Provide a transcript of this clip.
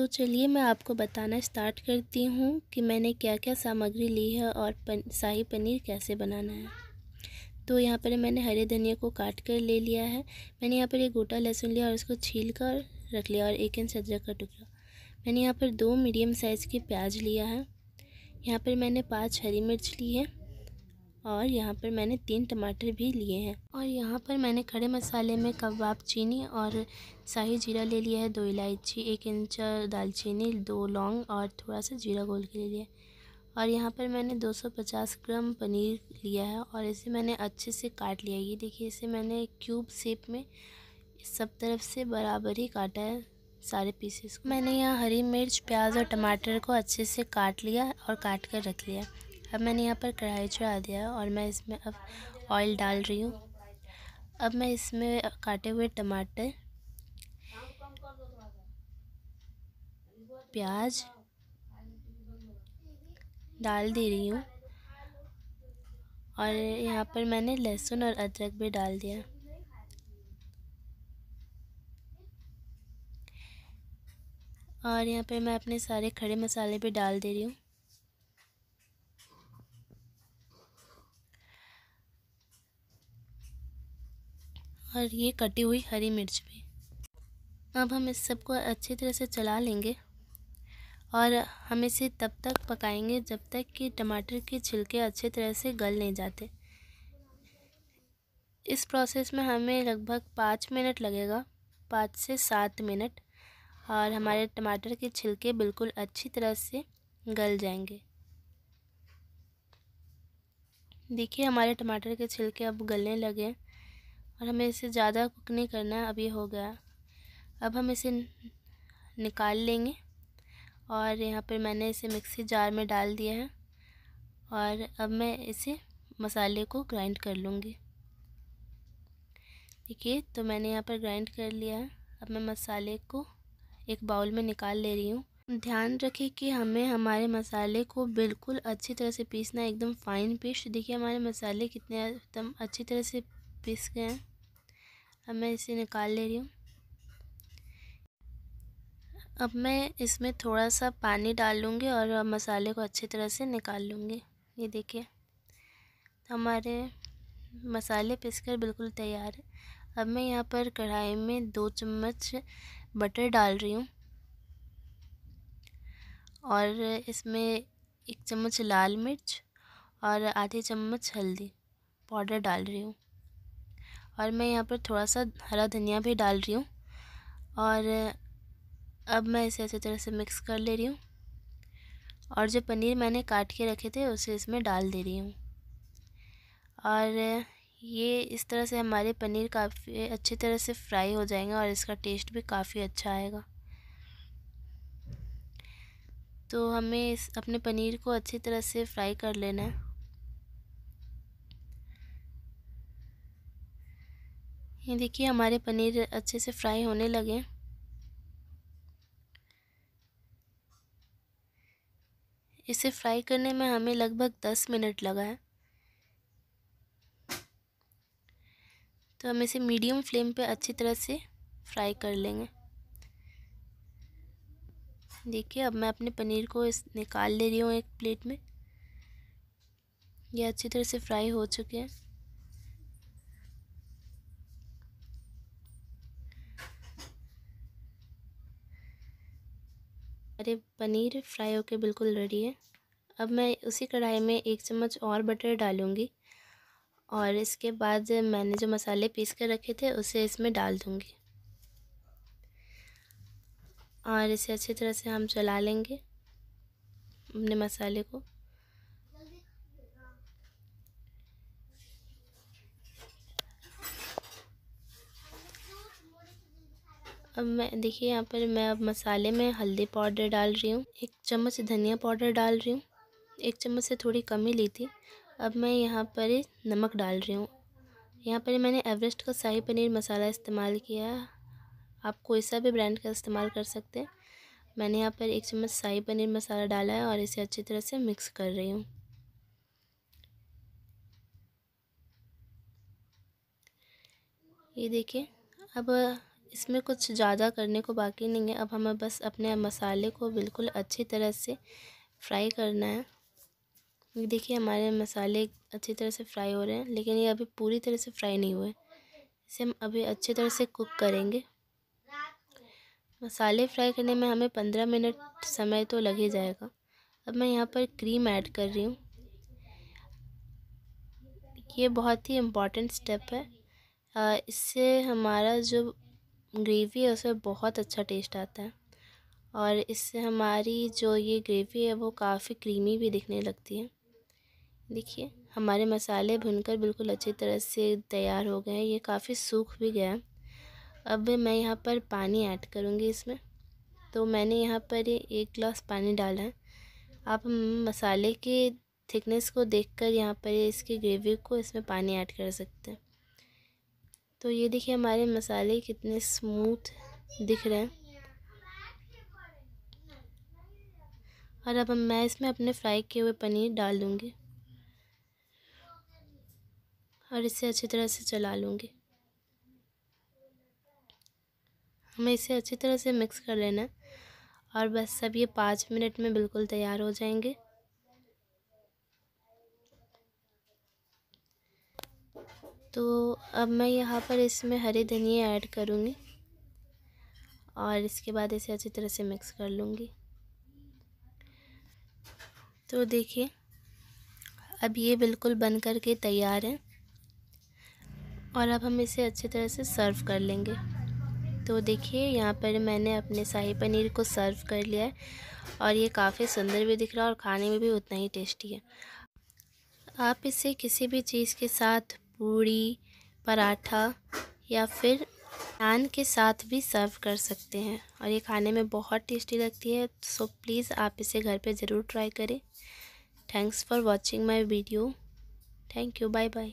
तो चलिए मैं आपको बताना स्टार्ट करती हूँ कि मैंने क्या क्या सामग्री ली है और पन, शाही पनीर कैसे बनाना है तो यहाँ पर मैंने हरे धनिया को काट कर ले लिया है मैंने यहाँ पर एक गोटा लहसुन लिया और उसको छील कर रख लिया और एक इंच सज्जा का टुकड़ा मैंने यहाँ पर दो मीडियम साइज़ के प्याज लिया है यहाँ पर मैंने पाँच हरी मिर्च ली है और यहाँ पर मैंने तीन टमाटर भी लिए हैं और यहाँ पर मैंने खड़े मसाले में कबाब चीनी और शाही जीरा ले लिया है दो इलायची एक इंच दालचीनी दो लौंग और थोड़ा सा जीरा गोल के ले लिया और यहाँ पर मैंने 250 ग्राम पनीर लिया है और इसे मैंने अच्छे से काट लिया ये देखिए इसे मैंने क्यूब शेप में सब तरफ से बराबर ही काटा है सारे पीसेस को मैंने यहाँ हरी मिर्च प्याज और टमाटर को अच्छे से काट लिया और काट कर रख लिया अब मैंने यहाँ पर कढ़ाई चढ़ा दिया और मैं इसमें अब ऑयल डाल रही हूँ अब मैं इसमें काटे हुए टमाटर प्याज डाल दे रही हूँ और यहाँ पर मैंने लहसुन और अदरक भी डाल दिया और यहाँ पर मैं अपने सारे खड़े मसाले भी डाल दे रही हूँ और ये कटी हुई हरी मिर्च भी अब हम इस सबको अच्छी तरह से चला लेंगे और हम इसे तब तक पकाएंगे जब तक कि टमाटर के छिलके अच्छे तरह से गल नहीं जाते इस प्रोसेस में हमें लगभग पाँच मिनट लगेगा पाँच से सात मिनट और हमारे टमाटर के छिलके बिल्कुल अच्छी तरह से गल जाएंगे देखिए हमारे टमाटर के छिलके अब गलने लगे हैं और हमें इसे ज़्यादा कुक नहीं करना है अब ये हो गया अब हम इसे निकाल लेंगे और यहाँ पर मैंने इसे मिक्सी जार में डाल दिया है और अब मैं इसे मसाले को ग्राइंड कर लूँगी देखिए तो मैंने यहाँ पर ग्राइंड कर लिया है अब मैं मसाले को एक बाउल में निकाल ले रही हूँ ध्यान रखें कि हमें हमारे मसाले को बिल्कुल अच्छी तरह से पीसना है एकदम फ़ाइन पेस्ट देखिए हमारे मसाले कितने एकदम अच्छी तरह से पीस गए हैं अब मैं इसे निकाल ले रही हूँ अब मैं इसमें थोड़ा सा पानी डाल लूँगी और मसाले को अच्छी तरह से निकाल लूँगी ये देखिए हमारे मसाले पिसकर बिल्कुल तैयार है अब मैं यहाँ पर कढ़ाई में दो चम्मच बटर डाल रही हूँ और इसमें एक चम्मच लाल मिर्च और आधे चम्मच हल्दी पाउडर डाल रही हूँ और मैं यहाँ पर थोड़ा सा हरा धनिया भी डाल रही हूँ और अब मैं इसे अच्छी तरह से मिक्स कर ले रही हूँ और जो पनीर मैंने काट के रखे थे उसे इसमें डाल दे रही हूँ और ये इस तरह से हमारे पनीर काफ़ी अच्छी तरह से फ्राई हो जाएंगे और इसका टेस्ट भी काफ़ी अच्छा आएगा तो हमें इस अपने पनीर को अच्छी तरह से फ्राई कर लेना है ये देखिए हमारे पनीर अच्छे से फ्राई होने लगे इसे फ्राई करने में हमें लगभग दस मिनट लगा है तो हम इसे मीडियम फ्लेम पे अच्छी तरह से फ्राई कर लेंगे देखिए अब मैं अपने पनीर को इस निकाल ले रही हूँ एक प्लेट में ये अच्छी तरह से फ्राई हो चुके हैं अरे पनीर फ्राई होके बिल्कुल रेडी है अब मैं उसी कढ़ाई में एक चम्मच और बटर डालूँगी और इसके बाद मैंने जो मसाले पीस कर रखे थे उसे इसमें डाल दूँगी और इसे अच्छी तरह से हम चला लेंगे अपने मसाले को अब मैं देखिए यहाँ पर मैं अब मसाले में हल्दी पाउडर डाल रही हूँ एक चम्मच धनिया पाउडर डाल रही हूँ एक चम्मच से थोड़ी कम ही ली थी अब मैं यहाँ पर नमक डाल रही हूँ यहाँ पर मैंने एवरेस्ट का शाही पनीर मसाला इस्तेमाल किया आप कोई सा भी ब्रांड का इस्तेमाल कर सकते हैं मैंने यहाँ पर एक चम्मच शाही पनीर मसाला डाला है और इसे अच्छी तरह से मिक्स कर रही हूँ ये देखिए अब इसमें कुछ ज़्यादा करने को बाकी नहीं है अब हमें बस अपने मसाले को बिल्कुल अच्छी तरह से फ्राई करना है देखिए हमारे मसाले अच्छी तरह से फ्राई हो रहे हैं लेकिन ये अभी पूरी तरह से फ्राई नहीं हुए इसे हम अभी अच्छी तरह से कुक करेंगे मसाले फ्राई करने में हमें पंद्रह मिनट समय तो लग ही जाएगा अब मैं यहाँ पर क्रीम ऐड कर रही हूँ ये बहुत ही इम्पॉर्टेंट स्टेप है इससे हमारा जो ग्रेवी है उसमें बहुत अच्छा टेस्ट आता है और इससे हमारी जो ये ग्रेवी है वो काफ़ी क्रीमी भी दिखने लगती है देखिए हमारे मसाले भुनकर बिल्कुल अच्छी तरह से तैयार हो गए हैं ये काफ़ी सूख भी गया अब मैं यहाँ पर पानी ऐड करूँगी इसमें तो मैंने यहाँ पर एक गिलास पानी डाला है आप मसाले के थिकनेस को देखकर यहाँ पर इसकी ग्रेवी को इसमें पानी ऐड कर सकते हैं तो ये देखिए हमारे मसाले कितने स्मूथ दिख रहे हैं और अब मैं इसमें अपने फ्राई किए हुए पनीर डाल दूँगी और इसे अच्छी तरह से चला लूँगी हमें इसे अच्छी तरह से मिक्स कर लेना है और बस सब ये पाँच मिनट में बिल्कुल तैयार हो जाएंगे तो अब मैं यहाँ पर इसमें हरी धनिया ऐड करूँगी और इसके बाद इसे अच्छी तरह से मिक्स कर लूँगी तो देखिए अब ये बिल्कुल बन कर के तैयार है और अब हम इसे अच्छी तरह से सर्व कर लेंगे तो देखिए यहाँ पर मैंने अपने शाही पनीर को सर्व कर लिया है और ये काफ़ी सुंदर भी दिख रहा है और खाने में भी उतना ही टेस्टी है आप इसे किसी भी चीज़ के साथ पूड़ी पराठा या फिर नान के साथ भी सर्व कर सकते हैं और ये खाने में बहुत टेस्टी लगती है सो प्लीज़ आप इसे घर पे ज़रूर ट्राई करें thanks for watching my video thank you bye bye